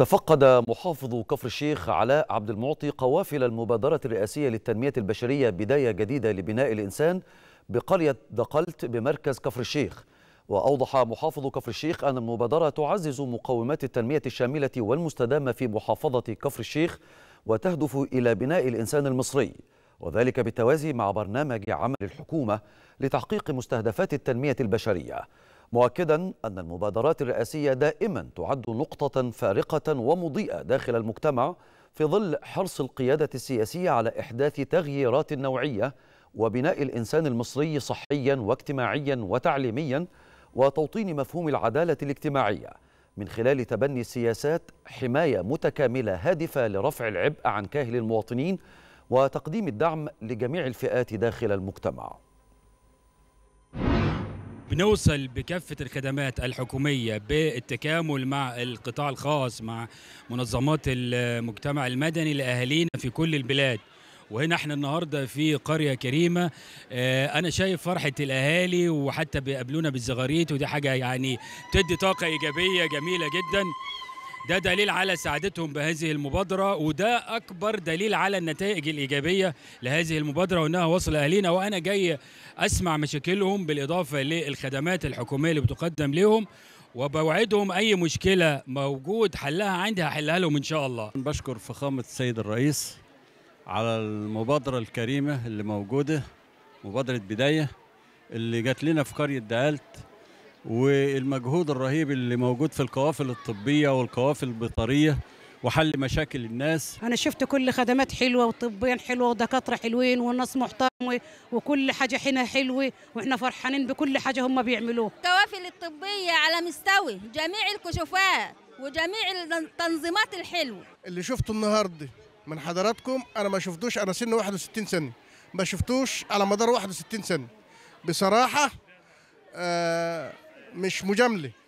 تفقد محافظ كفر الشيخ علاء عبد المعطي قوافل المبادرة الرئاسية للتنمية البشرية بداية جديدة لبناء الإنسان بقرية دقلت بمركز كفر الشيخ وأوضح محافظ كفر الشيخ أن المبادرة تعزز مقومات التنمية الشاملة والمستدامة في محافظة كفر الشيخ وتهدف إلى بناء الإنسان المصري وذلك بالتوازي مع برنامج عمل الحكومة لتحقيق مستهدفات التنمية البشرية مؤكدا أن المبادرات الرئاسية دائما تعد نقطة فارقة ومضيئة داخل المجتمع في ظل حرص القيادة السياسية على إحداث تغييرات نوعية وبناء الإنسان المصري صحيا واجتماعيا وتعليميا وتوطين مفهوم العدالة الاجتماعية من خلال تبني السياسات حماية متكاملة هادفة لرفع العبء عن كاهل المواطنين وتقديم الدعم لجميع الفئات داخل المجتمع بنوصل بكافه الخدمات الحكوميه بالتكامل مع القطاع الخاص مع منظمات المجتمع المدني لاهالينا في كل البلاد وهنا احنا النهارده في قريه كريمه اه انا شايف فرحه الاهالي وحتى بيقابلونا بالزغاريت ودي حاجه يعني تدي طاقه ايجابيه جميله جدا ده دليل على سعادتهم بهذه المبادرة وده أكبر دليل على النتائج الإيجابية لهذه المبادرة وأنها وصل أهلينا وأنا جاي أسمع مشاكلهم بالإضافة للخدمات الحكومية اللي بتقدم لهم وبوعدهم أي مشكلة موجود حلها عندي هحلها لهم إن شاء الله بشكر فخامة السيد الرئيس على المبادرة الكريمة اللي موجودة مبادرة بداية اللي جات لنا في قرية دقالت والمجهود الرهيب اللي موجود في القوافل الطبيه والقوافل البيطريه وحل مشاكل الناس انا شفت كل خدمات حلوه وطبيا حلوه ودكاتره حلوين والناس محترمه وكل حاجه هنا حلوه واحنا فرحانين بكل حاجه هم بيعملوها القوافل الطبيه على مستوى جميع الكشوفات وجميع التنظيمات الحلوه اللي شفته النهارده من حضراتكم انا ما شفتوش انا سن 61 سنه ما شفتوش على مدار 61 سنه بصراحه آه مش مجامله